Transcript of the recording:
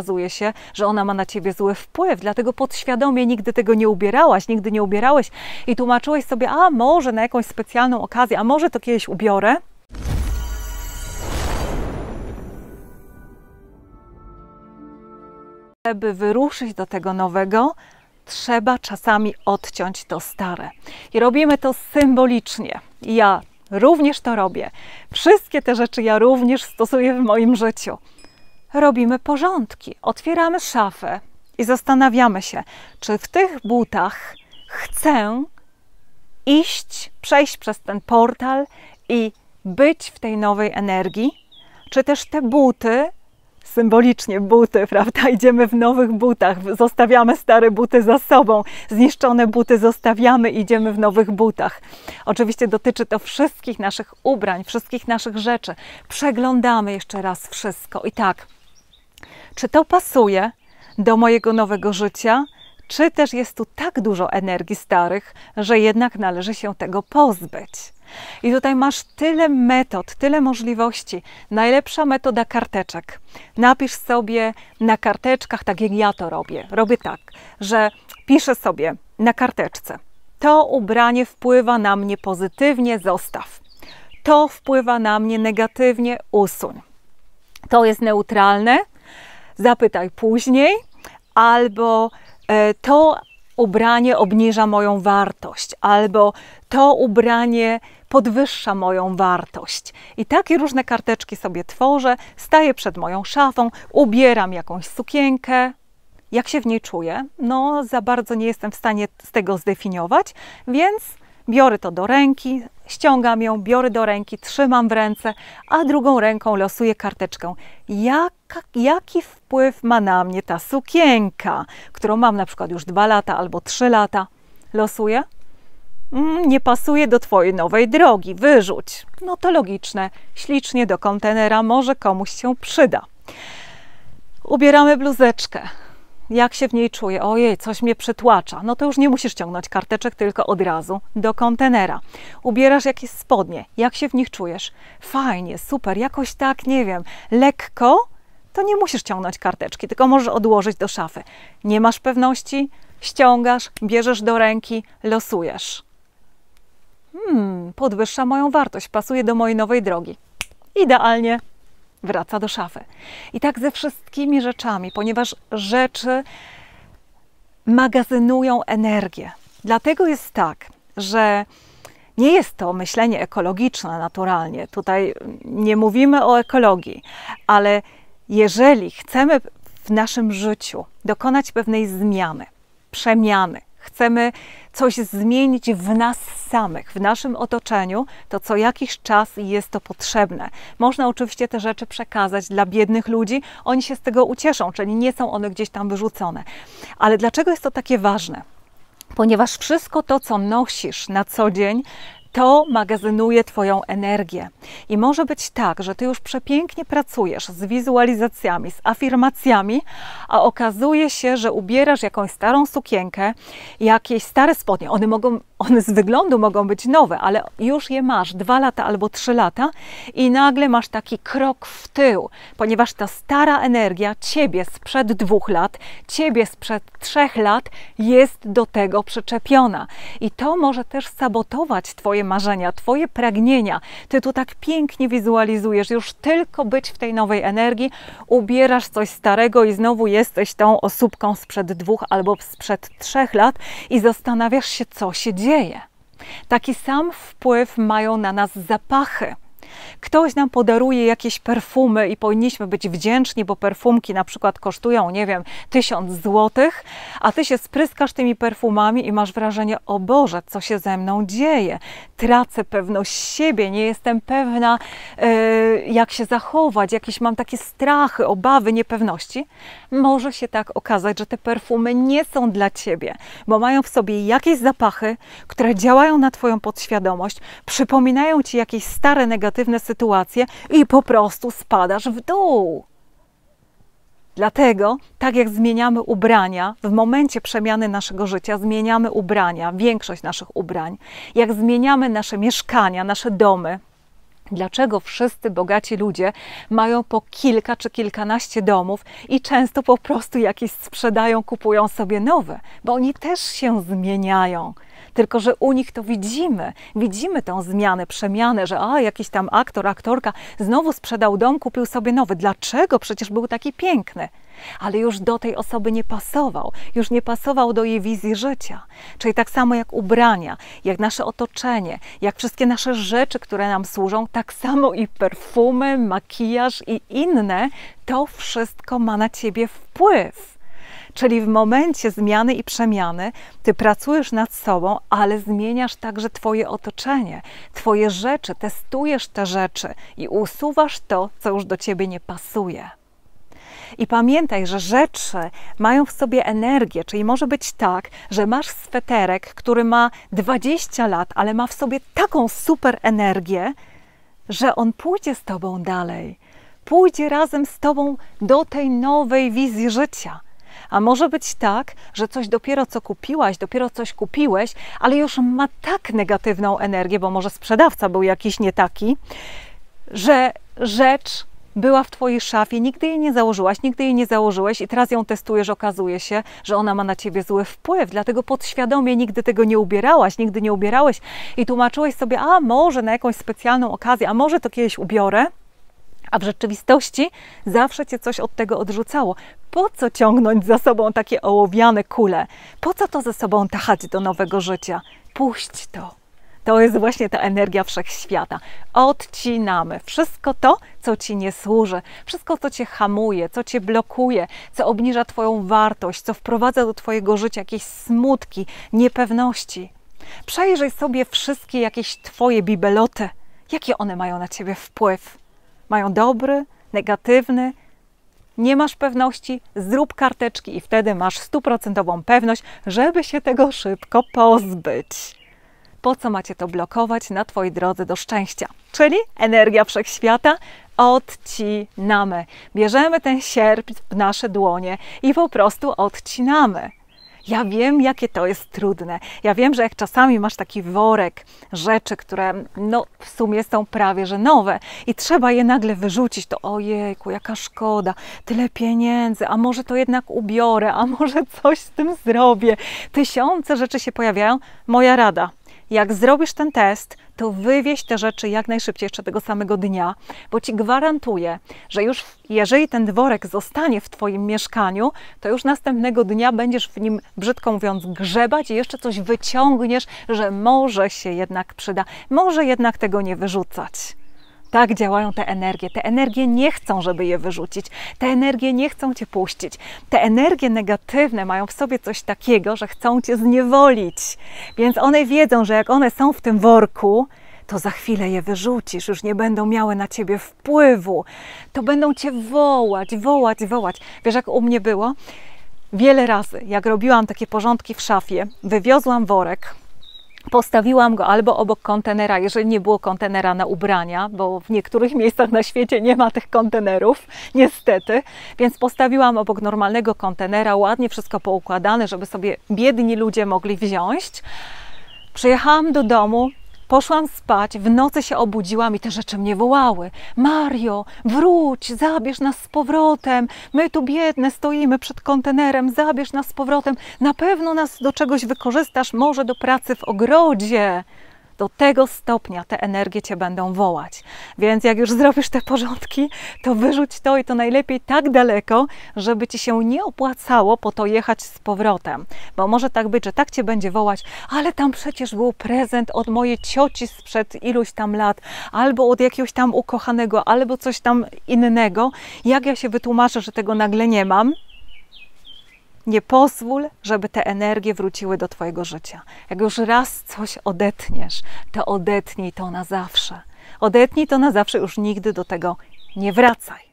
okazuje się, że ona ma na ciebie zły wpływ, dlatego podświadomie nigdy tego nie ubierałaś, nigdy nie ubierałeś i tłumaczyłeś sobie, a może na jakąś specjalną okazję, a może to kiedyś ubiorę. Żeby wyruszyć do tego nowego, trzeba czasami odciąć to stare. I robimy to symbolicznie. Ja również to robię. Wszystkie te rzeczy ja również stosuję w moim życiu robimy porządki. Otwieramy szafę i zastanawiamy się, czy w tych butach chcę iść, przejść przez ten portal i być w tej nowej energii, czy też te buty symbolicznie buty, prawda? Idziemy w nowych butach, zostawiamy stare buty za sobą, zniszczone buty zostawiamy, idziemy w nowych butach. Oczywiście dotyczy to wszystkich naszych ubrań, wszystkich naszych rzeczy. Przeglądamy jeszcze raz wszystko i tak, czy to pasuje do mojego nowego życia? czy też jest tu tak dużo energii starych, że jednak należy się tego pozbyć. I tutaj masz tyle metod, tyle możliwości. Najlepsza metoda karteczek. Napisz sobie na karteczkach, tak jak ja to robię. Robię tak, że piszę sobie na karteczce. To ubranie wpływa na mnie pozytywnie, zostaw. To wpływa na mnie negatywnie, usuń. To jest neutralne, zapytaj później, albo E, to ubranie obniża moją wartość, albo to ubranie podwyższa moją wartość. I takie różne karteczki sobie tworzę, staję przed moją szafą, ubieram jakąś sukienkę. Jak się w niej czuję? No, za bardzo nie jestem w stanie z tego zdefiniować, więc biorę to do ręki, ściągam ją, biorę do ręki, trzymam w ręce, a drugą ręką losuję karteczkę. Jaka, jaki wpływ ma na mnie ta sukienka, którą mam na przykład już dwa lata albo trzy lata? Losuję? Mm, nie pasuje do Twojej nowej drogi, wyrzuć. No to logiczne, ślicznie do kontenera, może komuś się przyda. Ubieramy bluzeczkę, jak się w niej czuję, ojej, coś mnie przytłacza, no to już nie musisz ciągnąć karteczek, tylko od razu do kontenera. Ubierasz jakieś spodnie, jak się w nich czujesz? Fajnie, super, jakoś tak, nie wiem, lekko, to nie musisz ciągnąć karteczki, tylko możesz odłożyć do szafy. Nie masz pewności? Ściągasz, bierzesz do ręki, losujesz. Hmm, podwyższa moją wartość, pasuje do mojej nowej drogi. Idealnie wraca do szafy. I tak ze wszystkimi rzeczami, ponieważ rzeczy magazynują energię. Dlatego jest tak, że nie jest to myślenie ekologiczne naturalnie. Tutaj nie mówimy o ekologii, ale jeżeli chcemy w naszym życiu dokonać pewnej zmiany, przemiany, chcemy coś zmienić w nas samych, w naszym otoczeniu, to co jakiś czas jest to potrzebne. Można oczywiście te rzeczy przekazać dla biednych ludzi, oni się z tego ucieszą, czyli nie są one gdzieś tam wyrzucone. Ale dlaczego jest to takie ważne? ponieważ wszystko to, co nosisz na co dzień, to magazynuje Twoją energię. I może być tak, że Ty już przepięknie pracujesz z wizualizacjami, z afirmacjami, a okazuje się, że ubierasz jakąś starą sukienkę, jakieś stare spodnie. One, mogą, one z wyglądu mogą być nowe, ale już je masz dwa lata albo trzy lata i nagle masz taki krok w tył, ponieważ ta stara energia Ciebie sprzed dwóch lat, Ciebie sprzed trzech lat jest do tego przyczepiona. I to może też sabotować Twoje marzenia, Twoje pragnienia. Ty tu tak pięknie wizualizujesz, już tylko być w tej nowej energii, ubierasz coś starego i znowu jesteś tą osóbką sprzed dwóch albo sprzed trzech lat i zastanawiasz się, co się dzieje. Taki sam wpływ mają na nas zapachy. Ktoś nam podaruje jakieś perfumy i powinniśmy być wdzięczni, bo perfumki na przykład kosztują, nie wiem, tysiąc złotych, a ty się spryskasz tymi perfumami i masz wrażenie, o Boże, co się ze mną dzieje? Tracę pewność siebie, nie jestem pewna, yy, jak się zachować, jakieś mam takie strachy, obawy, niepewności. Może się tak okazać, że te perfumy nie są dla ciebie, bo mają w sobie jakieś zapachy, które działają na twoją podświadomość, przypominają ci jakieś stare negatywne negatywne sytuacje i po prostu spadasz w dół. Dlatego, tak jak zmieniamy ubrania, w momencie przemiany naszego życia zmieniamy ubrania, większość naszych ubrań, jak zmieniamy nasze mieszkania, nasze domy. Dlaczego wszyscy bogaci ludzie mają po kilka czy kilkanaście domów i często po prostu jakieś sprzedają, kupują sobie nowe? Bo oni też się zmieniają. Tylko, że u nich to widzimy. Widzimy tą zmianę, przemianę, że a, jakiś tam aktor, aktorka znowu sprzedał dom, kupił sobie nowy. Dlaczego? Przecież był taki piękny. Ale już do tej osoby nie pasował, już nie pasował do jej wizji życia. Czyli tak samo jak ubrania, jak nasze otoczenie, jak wszystkie nasze rzeczy, które nam służą, tak samo i perfumy, makijaż i inne, to wszystko ma na ciebie wpływ. Czyli w momencie zmiany i przemiany ty pracujesz nad sobą, ale zmieniasz także Twoje otoczenie, Twoje rzeczy, testujesz te rzeczy i usuwasz to, co już do Ciebie nie pasuje. I pamiętaj, że rzeczy mają w sobie energię, czyli może być tak, że masz sweterek, który ma 20 lat, ale ma w sobie taką super energię, że on pójdzie z tobą dalej. Pójdzie razem z tobą do tej nowej wizji życia. A może być tak, że coś dopiero co kupiłaś, dopiero coś kupiłeś, ale już ma tak negatywną energię, bo może sprzedawca był jakiś nie taki, że rzecz była w Twojej szafie, nigdy jej nie założyłaś, nigdy jej nie założyłeś i teraz ją testujesz, okazuje się, że ona ma na Ciebie zły wpływ, dlatego podświadomie nigdy tego nie ubierałaś, nigdy nie ubierałeś i tłumaczyłeś sobie, a może na jakąś specjalną okazję, a może to kiedyś ubiorę, a w rzeczywistości zawsze cię coś od tego odrzucało. Po co ciągnąć za sobą takie ołowiane kule? Po co to ze sobą tachać do nowego życia? Puść to. To jest właśnie ta energia wszechświata. Odcinamy wszystko to, co ci nie służy, wszystko, co cię hamuje, co cię blokuje, co obniża twoją wartość, co wprowadza do twojego życia jakieś smutki, niepewności. Przejrzyj sobie wszystkie jakieś twoje bibeloty. Jakie one mają na ciebie wpływ? mają dobry, negatywny. Nie masz pewności, zrób karteczki i wtedy masz stuprocentową pewność, żeby się tego szybko pozbyć. Po co macie to blokować na Twojej drodze do szczęścia? Czyli energia wszechświata odcinamy. Bierzemy ten sierp w nasze dłonie i po prostu odcinamy. Ja wiem, jakie to jest trudne. Ja wiem, że jak czasami masz taki worek rzeczy, które no, w sumie są prawie że nowe i trzeba je nagle wyrzucić, to ojejku, jaka szkoda, tyle pieniędzy, a może to jednak ubiorę, a może coś z tym zrobię. Tysiące rzeczy się pojawiają. Moja rada, jak zrobisz ten test, to wywieź te rzeczy jak najszybciej jeszcze tego samego dnia, bo ci gwarantuję, że już jeżeli ten dworek zostanie w twoim mieszkaniu, to już następnego dnia będziesz w nim, brzydko mówiąc, grzebać i jeszcze coś wyciągniesz, że może się jednak przyda, może jednak tego nie wyrzucać tak działają te energie. Te energie nie chcą, żeby je wyrzucić. Te energie nie chcą cię puścić. Te energie negatywne mają w sobie coś takiego, że chcą cię zniewolić. Więc one wiedzą, że jak one są w tym worku, to za chwilę je wyrzucisz, już nie będą miały na ciebie wpływu. To będą cię wołać, wołać, wołać. Wiesz, jak u mnie było? Wiele razy, jak robiłam takie porządki w szafie, wywiozłam worek, Postawiłam go albo obok kontenera, jeżeli nie było kontenera na ubrania, bo w niektórych miejscach na świecie nie ma tych kontenerów, niestety. Więc postawiłam obok normalnego kontenera, ładnie wszystko poukładane, żeby sobie biedni ludzie mogli wziąć. Przyjechałam do domu, Poszłam spać, w nocy się obudziłam i te rzeczy mnie wołały. Mario, wróć, zabierz nas z powrotem. My tu biedne stoimy przed kontenerem, zabierz nas z powrotem. Na pewno nas do czegoś wykorzystasz, może do pracy w ogrodzie. Do tego stopnia te energie cię będą wołać. Więc jak już zrobisz te porządki, to wyrzuć to i to najlepiej tak daleko, żeby ci się nie opłacało po to jechać z powrotem. Bo może tak być, że tak cię będzie wołać, ale tam przecież był prezent od mojej cioci sprzed iluś tam lat, albo od jakiegoś tam ukochanego, albo coś tam innego. Jak ja się wytłumaczę, że tego nagle nie mam? Nie pozwól, żeby te energie wróciły do Twojego życia. Jak już raz coś odetniesz, to odetnij to na zawsze. Odetnij to na zawsze, już nigdy do tego nie wracaj.